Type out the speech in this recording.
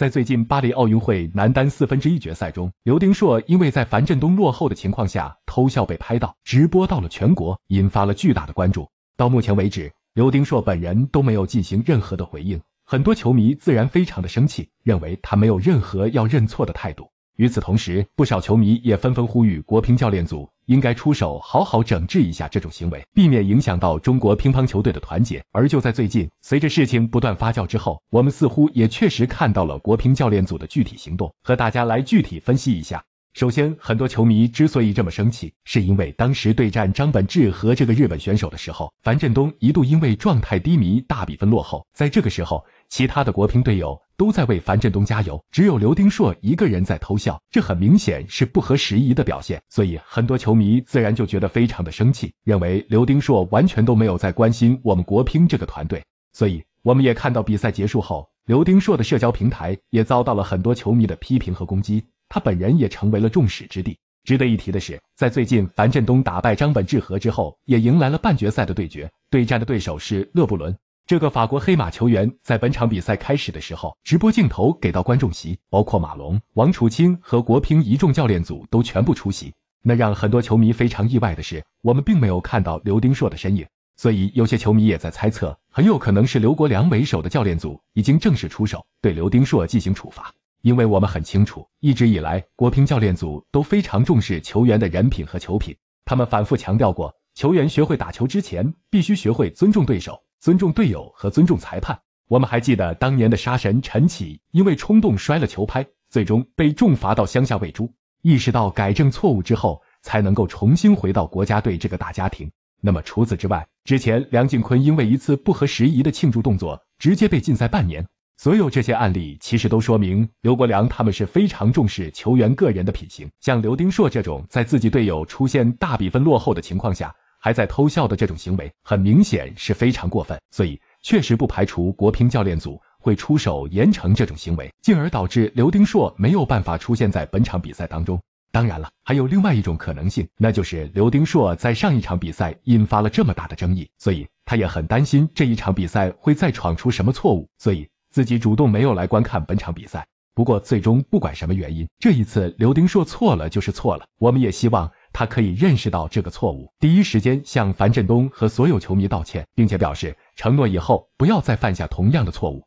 在最近巴黎奥运会男单四分之一决赛中，刘丁硕因为在樊振东落后的情况下偷笑被拍到，直播到了全国，引发了巨大的关注。到目前为止，刘丁硕本人都没有进行任何的回应，很多球迷自然非常的生气，认为他没有任何要认错的态度。与此同时，不少球迷也纷纷呼吁国乒教练组。应该出手好好整治一下这种行为，避免影响到中国乒乓球队的团结。而就在最近，随着事情不断发酵之后，我们似乎也确实看到了国乒教练组的具体行动，和大家来具体分析一下。首先，很多球迷之所以这么生气，是因为当时对战张本智和这个日本选手的时候，樊振东一度因为状态低迷，大比分落后。在这个时候，其他的国乒队友都在为樊振东加油，只有刘丁硕一个人在偷笑，这很明显是不合时宜的表现。所以，很多球迷自然就觉得非常的生气，认为刘丁硕完全都没有在关心我们国乒这个团队。所以，我们也看到比赛结束后，刘丁硕的社交平台也遭到了很多球迷的批评和攻击。他本人也成为了众矢之的。值得一提的是，在最近樊振东打败张本智和之后，也迎来了半决赛的对决。对战的对手是勒布伦，这个法国黑马球员。在本场比赛开始的时候，直播镜头给到观众席，包括马龙、王楚钦和国乒一众教练组都全部出席。那让很多球迷非常意外的是，我们并没有看到刘丁硕的身影。所以有些球迷也在猜测，很有可能是刘国梁为首的教练组已经正式出手，对刘丁硕进行处罚。因为我们很清楚，一直以来，国乒教练组都非常重视球员的人品和球品。他们反复强调过，球员学会打球之前，必须学会尊重对手、尊重队友和尊重裁判。我们还记得当年的杀神陈启，因为冲动摔了球拍，最终被重罚到乡下喂猪。意识到改正错误之后，才能够重新回到国家队这个大家庭。那么除此之外，之前梁靖昆因为一次不合时宜的庆祝动作，直接被禁赛半年。所有这些案例其实都说明，刘国梁他们是非常重视球员个人的品行。像刘丁硕这种在自己队友出现大比分落后的情况下还在偷笑的这种行为，很明显是非常过分。所以，确实不排除国乒教练组会出手严惩这种行为，进而导致刘丁硕没有办法出现在本场比赛当中。当然了，还有另外一种可能性，那就是刘丁硕在上一场比赛引发了这么大的争议，所以他也很担心这一场比赛会再闯出什么错误，所以。自己主动没有来观看本场比赛。不过，最终不管什么原因，这一次刘丁硕错了就是错了。我们也希望他可以认识到这个错误，第一时间向樊振东和所有球迷道歉，并且表示承诺以后不要再犯下同样的错误。